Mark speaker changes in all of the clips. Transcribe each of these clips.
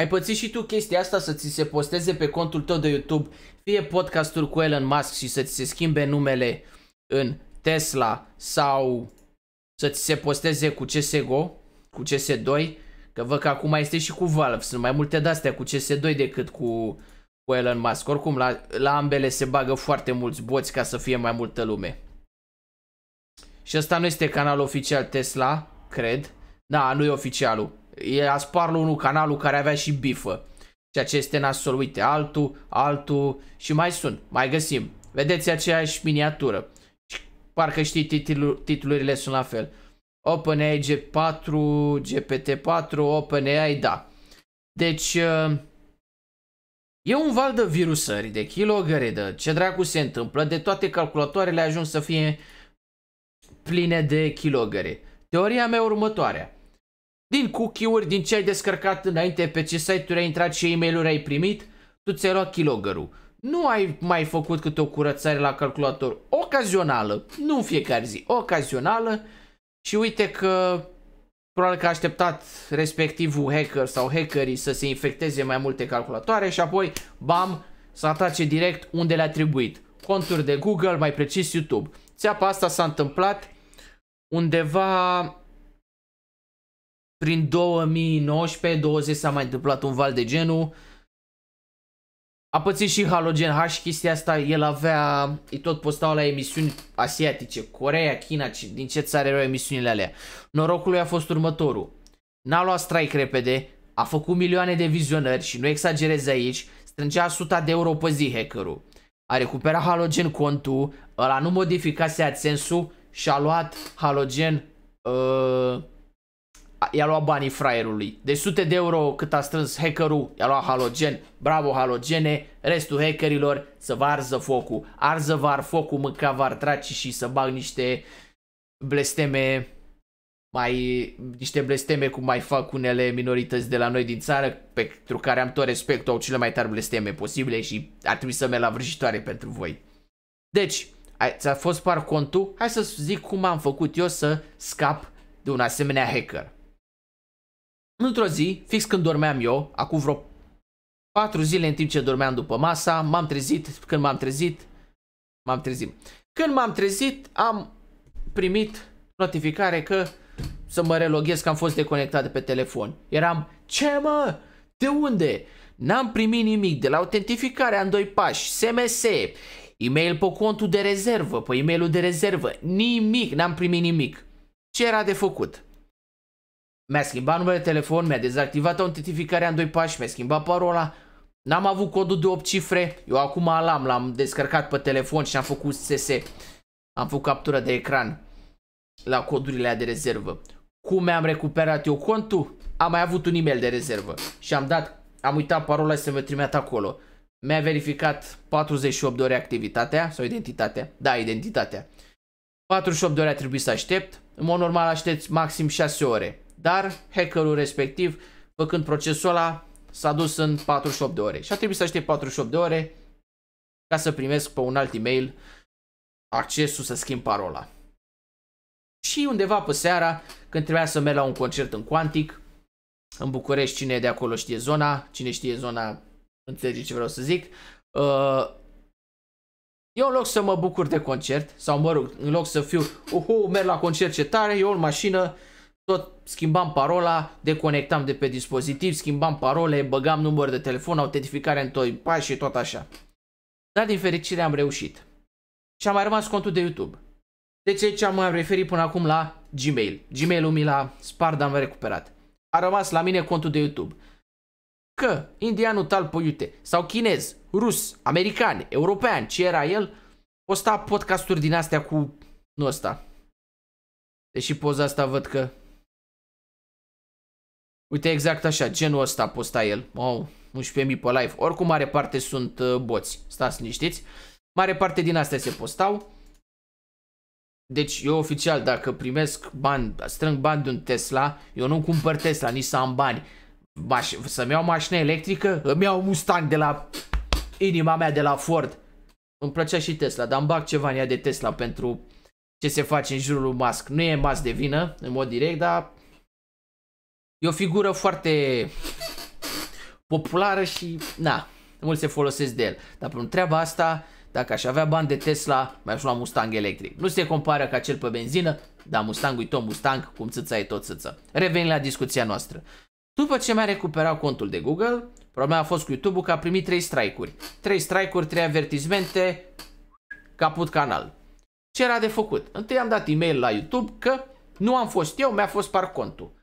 Speaker 1: Ai pățit și tu chestia asta să ți se posteze pe contul tău de YouTube fie podcasturi cu Elon Musk și să ți se schimbe numele în Tesla sau să ți se posteze cu CSGO, cu CS2, că văd că acum este și cu Valve, sunt mai multe de-astea cu CS2 decât cu, cu Elon Musk. Oricum, la, la ambele se bagă foarte mulți boți ca să fie mai multă lume. Și ăsta nu este canalul oficial Tesla, cred. Da, nu e oficialul e a spart unul canalul care avea și bifă. Și aceste nasol, uite, altul, altul și mai sunt, mai găsim. Vedeți aceeași miniatură. Și parcă știi, titlu titlurile sunt la fel. OpenAI G4, GPT-4, OpenAI, da. Deci, ă, e un val de virusări, de kilogări, de ce dracu se întâmplă, de toate calculatoarele ajung să fie pline de kilogări. Teoria mea următoarea din cookie-uri, din ce ai descărcat înainte, pe ce site-uri ai intrat, ce e-mail-uri ai primit, tu ți-ai luat keylogger Nu ai mai făcut câte o curățare la calculator ocazională, nu în fiecare zi, ocazională și uite că probabil că a așteptat respectivul hacker sau hackerii să se infecteze mai multe calculatoare și apoi, bam, să atace direct unde le-a trebuit. Conturi de Google, mai precis YouTube. Țeapa asta s-a întâmplat undeva prin 2019-20 s-a mai întâmplat un val de genul. A pățit și Halogen H chestia asta, el avea, îi tot postau la emisiuni asiatice, Corea, China, din ce țară erau emisiunile alea. Norocul lui a fost următorul. N-a luat strike repede, a făcut milioane de vizionări și nu exagerez aici, strângea 100 de euro pe zi hackerul. A recuperat Halogen contul, ăla nu modificase adsense și a luat Halogen uh, i-a luat banii fraierului. De sute de euro cât a strâns hackerul, i-a luat halogen. Bravo halogene, restul hackerilor să vă arză focul. Arză var focul, mânca var traci și să bag niște blesteme mai, niște blesteme cum mai fac unele minorități de la noi din țară, pentru care am tot respectul, au cele mai tari blesteme posibile și ar trebui să merg la vrăjitoare pentru voi. Deci, ți-a fost par contul? Hai să zic cum am făcut eu să scap de un asemenea hacker. Într-o zi, fix când dormeam eu, acum vreo patru zile în timp ce dormeam după masa, m-am trezit, când m-am trezit, m-am trezit. Când m-am trezit, am primit notificare că să mă reloghez că am fost deconectat de pe telefon. Eram, ce mă? De unde? N-am primit nimic de la autentificarea în doi pași, SMS, e-mail pe contul de rezervă, pe e-mailul de rezervă, nimic, n-am primit nimic. Ce era de făcut? Mi-a schimbat numele de telefon, mi-a dezactivat autentificarea în doi pași, mi-a schimbat parola, n-am avut codul de 8 cifre, eu acum l-am, l-am descărcat pe telefon și am făcut SS. Am făcut captură de ecran la codurile de rezervă. Cum mi-am recuperat eu contul? Am mai avut un email de rezervă și am dat, am uitat parola să mă trimit acolo. Mi-a verificat 48 de ore activitatea sau identitatea? Da, identitatea. 48 de ore a trebuit să aștept. În mod normal aștept maxim 6 ore dar hackerul respectiv, făcând procesul ăla, s-a dus în 48 de ore și a trebuit să aștept 48 de ore ca să primesc pe un alt e-mail accesul să schimb parola. Și undeva pe seara, când trebuia să merg la un concert în Quantic, în București, cine e de acolo știe zona, cine știe zona înțelege ce vreau să zic, uh, eu în loc să mă bucur de concert, sau mă rog, în loc să fiu, oh, merg la concert ce tare, eu în mașină, tot schimbam parola, deconectam de pe dispozitiv, schimbam parole, băgam număr de telefon, autentificare în toi, pași și tot așa. Dar din fericire am reușit. Și am mai rămas contul de YouTube. Deci aici am mai referit până acum la Gmail. Gmail-ul mi l-a spart, dar am recuperat. A rămas la mine contul de YouTube. Că indianul tal poiute sau chinez, rus, american, european, ce era el, posta podcasturi din astea cu nu ăsta. Deși poza asta văd că Uite exact așa, genul ăsta posta el. Wow, 11.000 pe live. Oricum mare parte sunt uh, boți. Stați liniștiți. Mare parte din astea se postau. Deci eu oficial dacă primesc bani, strâng bani de un Tesla, eu nu cumpăr Tesla, nici să am bani. Maș- să-mi iau mașină electrică, îmi iau Mustang de la inima mea de la Ford. Îmi plăcea și Tesla, dar îmi bag ceva în ea de Tesla pentru ce se face în jurul lui Musk. Nu e Musk de vină, în mod direct, dar E o figură foarte populară și, na, mulți se folosesc de el. Dar pentru treaba asta, dacă aș avea bani de Tesla, mi-aș lua Mustang electric. Nu se compară ca cel pe benzină, dar Mustang e tot Mustang, cum țâța e tot țâță. Revenim la discuția noastră. După ce mi-a recuperat contul de Google, problema a fost cu YouTube-ul că a primit 3 strike-uri. 3 strike-uri, 3 avertizmente, caput canal. Ce era de făcut? Întâi am dat e-mail la YouTube că nu am fost eu, mi-a fost par contul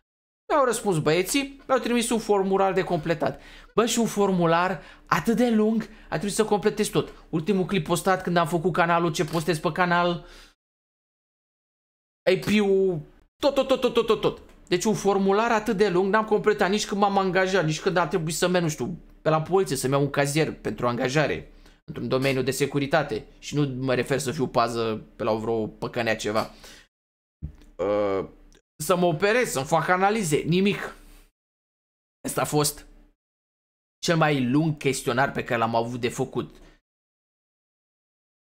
Speaker 1: au răspuns băieții, mi-au trimis un formular de completat. Bă, și un formular atât de lung, a trebuit să completez tot. Ultimul clip postat când am făcut canalul, ce postez pe canal, IP-ul, tot, tot, tot, tot, tot, tot, tot. Deci un formular atât de lung n-am completat nici când m-am angajat, nici când a trebuit să merg, nu știu, pe la poliție, să-mi iau un cazier pentru angajare într-un domeniu de securitate și nu mă refer să fiu pază pe la vreo păcănea ceva. Uh, să mă operez, să-mi fac analize, nimic. Asta a fost cel mai lung chestionar pe care l-am avut de făcut.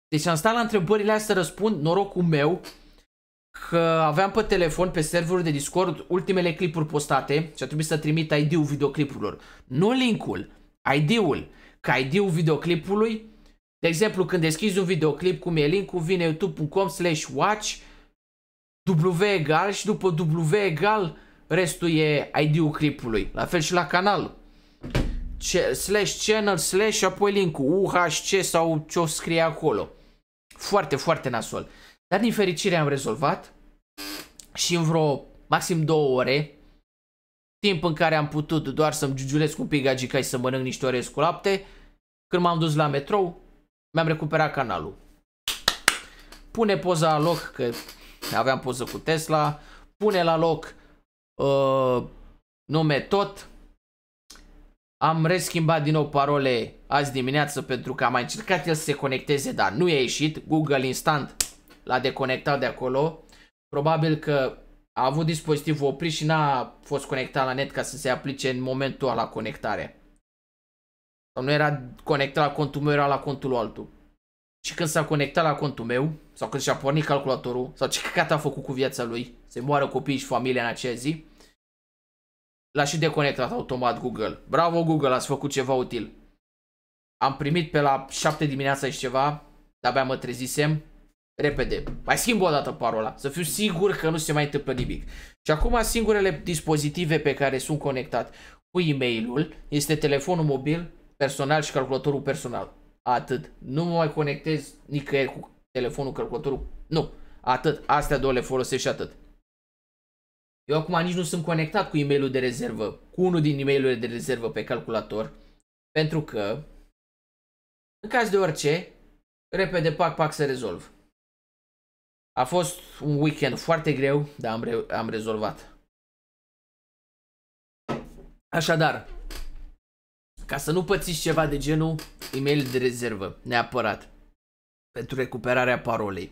Speaker 1: Deci am stat la întrebările astea să răspund norocul meu că aveam pe telefon, pe serverul de Discord, ultimele clipuri postate și a trebuit să trimit ID-ul videoclipurilor. Nu linkul, ID-ul. Ca ID-ul videoclipului, de exemplu, când deschizi un videoclip, cum e linkul, vine youtube.com slash watch W egal și după W egal restul e ID-ul clipului. La fel și la canal. C slash channel slash apoi link-ul UHC sau ce o scrie acolo. Foarte, foarte nasol. Dar din fericire am rezolvat și în vreo maxim două ore, timp în care am putut doar să-mi giugiulesc un pic gagica și să mănânc niște orez cu lapte, când m-am dus la metrou, mi-am recuperat canalul. Pune poza la loc că Aveam poză cu Tesla. Pune la loc uh, nume tot. Am reschimbat din nou parole azi dimineață pentru că am mai încercat el să se conecteze, dar nu i-a ieșit. Google instant l-a deconectat de acolo. Probabil că a avut dispozitivul oprit și n-a fost conectat la net ca să se aplice în momentul la conectare. Sau nu era conectat la contul meu, era la contul altul. Și când s-a conectat la contul meu, sau când și-a pornit calculatorul, sau ce căcat a făcut cu viața lui, se moară copiii și familia în acea zi, l-a și deconectat automat Google. Bravo Google, ați făcut ceva util. Am primit pe la 7 dimineața și ceva, de-abia mă trezisem, repede. Mai schimb o dată parola, să fiu sigur că nu se mai întâmplă nimic. Și acum singurele dispozitive pe care sunt conectat cu e-mailul este telefonul mobil personal și calculatorul personal. Atât. Nu mă mai conectez nicăieri cu telefonul, calculatorul. Nu. Atât. Astea două le folosesc și atât. Eu acum nici nu sunt conectat cu e de rezervă, cu unul din e de rezervă pe calculator, pentru că, în caz de orice, repede, pac, pac, să rezolv. A fost un weekend foarte greu, dar am, re- am rezolvat. Așadar, ca să nu pățiți ceva de genul, e-mail de rezervă, neapărat. Pentru recuperarea parolei.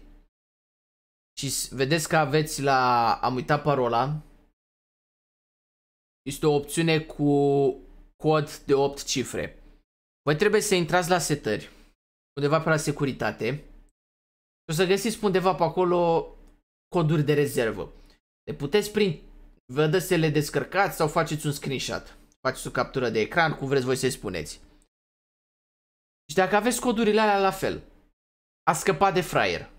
Speaker 1: Și vedeți că aveți la... Am uitat parola. Este o opțiune cu cod de 8 cifre. Voi trebuie să intrați la setări. Undeva pe la securitate. Și o să găsiți undeva pe acolo coduri de rezervă. Le puteți prin... Vă dă să le descărcați sau faceți un screenshot. Faceți o captură de ecran, cum vreți voi să-i spuneți. Și dacă aveți codurile alea la fel, a scăpat de fraier.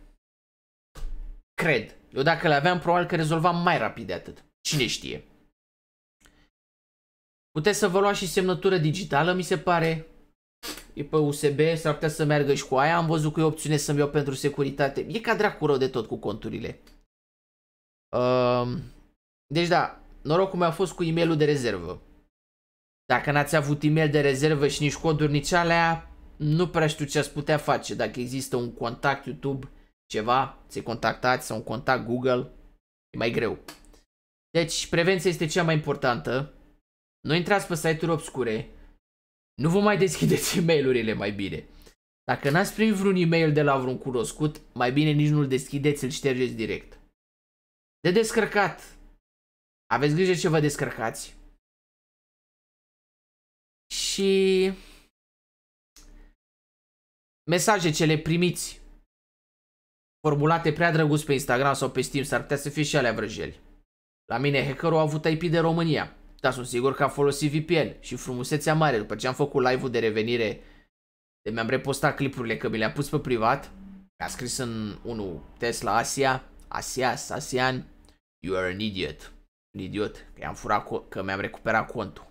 Speaker 1: Cred. Eu dacă le aveam, probabil că rezolvam mai rapid de atât. Cine știe. Puteți să vă luați și semnătură digitală, mi se pare. E pe USB, s-ar putea să meargă și cu aia. Am văzut că e opțiune să-mi iau pentru securitate. E ca dracu rău de tot cu conturile. Uh, deci da, norocul mi a fost cu e-mailul de rezervă. Dacă n-ați avut e de rezervă și nici coduri, nici alea, nu prea știu ce ați putea face. Dacă există un contact YouTube, ceva, se contactați sau un contact Google, e mai greu. Deci, prevenția este cea mai importantă. Nu intrați pe site-uri obscure. Nu vă mai deschideți e-mailurile mai bine. Dacă n-ați primit vreun e-mail de la vreun cunoscut, mai bine nici nu-l deschideți, îl ștergeți direct. De descărcat. Aveți grijă ce vă descărcați și mesaje ce le primiți formulate prea drăguț pe Instagram sau pe Steam, s-ar putea să fie și alea vrăjeli. La mine hackerul a avut IP de România, dar sunt sigur că a folosit VPN și frumusețea mare. După ce am făcut live-ul de revenire, de mi-am repostat clipurile că mi le-a pus pe privat, mi-a scris în unul Tesla Asia, Asias, Asian, you are an idiot. Un idiot, că, am furat, că mi-am recuperat contul.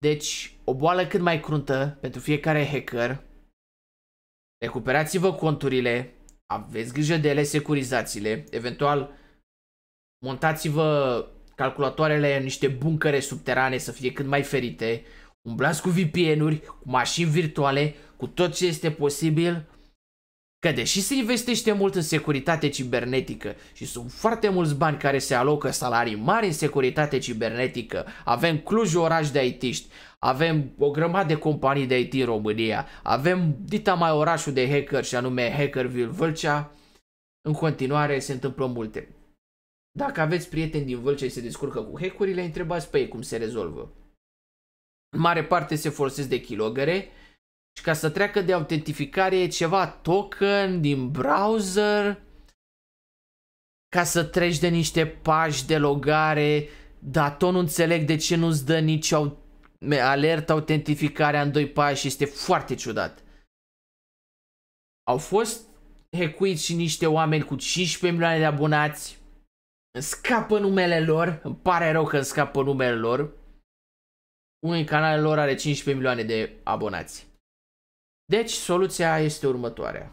Speaker 1: Deci, o boală cât mai cruntă pentru fiecare hacker. Recuperați-vă conturile, aveți grijă de ele, securizați-le, eventual montați-vă calculatoarele în niște buncăre subterane să fie cât mai ferite, umblați cu VPN-uri, cu mașini virtuale, cu tot ce este posibil că deși se investește mult în securitate cibernetică și sunt foarte mulți bani care se alocă salarii mari în securitate cibernetică, avem Cluj oraș de aitiști, avem o grămadă de companii de IT în România, avem dita mai orașul de hacker și anume Hackerville Vâlcea, în continuare se întâmplă multe. Dacă aveți prieteni din Vâlcea și se descurcă cu hackerile, întrebați pe ei cum se rezolvă. În mare parte se folosesc de kilogere, și ca să treacă de autentificare e ceva token din browser ca să treci de niște pași de logare, dar tot nu înțeleg de ce nu-ți dă nici au- alert autentificarea în doi pași, este foarte ciudat. Au fost hecuiți și niște oameni cu 15 milioane de abonați, îmi scapă numele lor, îmi pare rău că îmi scapă numele lor. unui canal lor are 15 milioane de abonați. Deci, soluția este următoarea.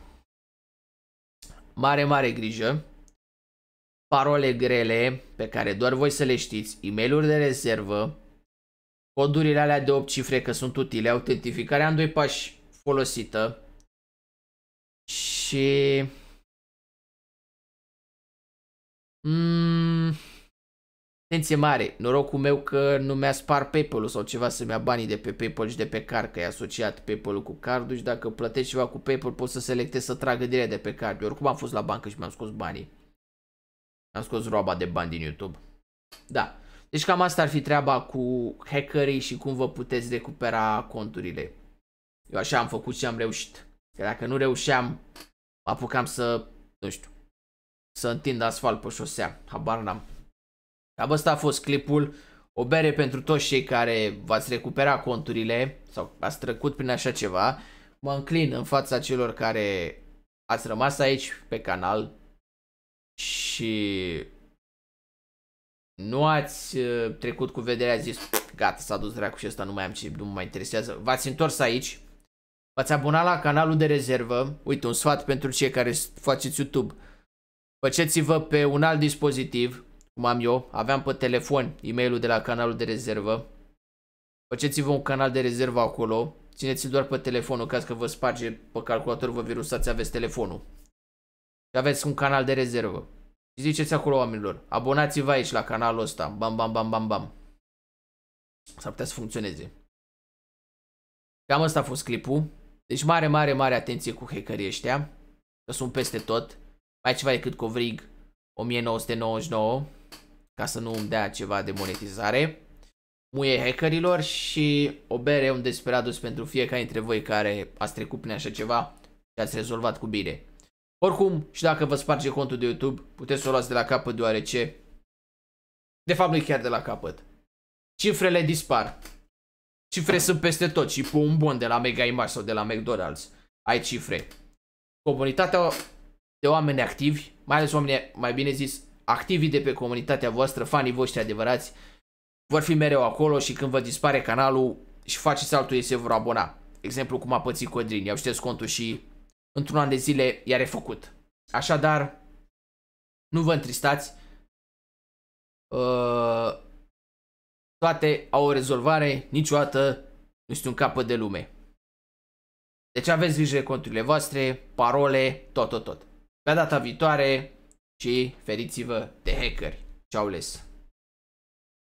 Speaker 1: Mare, mare grijă. Parole grele pe care doar voi să le știți, e mail de rezervă, codurile alea de 8 cifre că sunt utile, autentificarea în doi pași folosită și... Mm... Atenție mare, norocul meu că nu mi-a spar paypal sau ceva să-mi ia banii de pe PayPal și de pe card, că e asociat paypal cu cardul și dacă plătești ceva cu PayPal pot să selectez să tragă direct de pe card. Eu oricum am fost la bancă și mi-am scos banii. Am scos roaba de bani din YouTube. Da. Deci cam asta ar fi treaba cu hackerii și cum vă puteți recupera conturile. Eu așa am făcut și am reușit. Că dacă nu reușeam, apucam să, nu știu, să întind asfalt pe șosea. Habar n-am. Dar ăsta a fost clipul. O bere pentru toți cei care v-ați recupera conturile sau ați trecut prin așa ceva. Mă înclin în fața celor care ați rămas aici pe canal și nu ați uh, trecut cu vederea, ați zis gata, s-a dus dracu și ăsta nu mai am ce, nu mă mai interesează. V-ați întors aici, v-ați abonat la canalul de rezervă. Uite, un sfat pentru cei care faceți YouTube. Faceți-vă pe un alt dispozitiv cum am eu, aveam pe telefon e-mailul de la canalul de rezervă. Faceți-vă un canal de rezervă acolo, țineți-l doar pe telefon în caz că vă sparge pe calculator, vă virusați, aveți telefonul. Și aveți un canal de rezervă. Și ziceți acolo oamenilor, abonați-vă aici la canalul ăsta, bam bam bam bam bam. S-ar putea să funcționeze. Cam asta a fost clipul. Deci mare, mare, mare atenție cu hackerii ăștia, că sunt peste tot. Mai ceva decât covrig 1999 ca să nu îmi dea ceva de monetizare, muie hackerilor și o bere, un desperadus pentru fiecare dintre voi care ați trecut prin așa ceva și ați rezolvat cu bine. Oricum, și dacă vă sparge contul de YouTube, puteți să o luați de la capăt deoarece, de fapt nu chiar de la capăt. Cifrele dispar. Cifre sunt peste tot și pe un bun de la Mega Image sau de la McDonald's ai cifre. Comunitatea de oameni activi, mai ales oameni, mai bine zis, activii de pe comunitatea voastră, fanii voștri adevărați, vor fi mereu acolo și când vă dispare canalul și faceți altul, ei se vor abona. Exemplu cum a pățit Codrin, i-au șters contul și într-un an de zile i-a refăcut. Așadar, nu vă întristați, uh, toate au o rezolvare, niciodată nu este un capăt de lume. Deci aveți grijă de conturile voastre, parole, tot, tot, tot. Pe data viitoare, și feriți-vă de hackeri. Ciao les!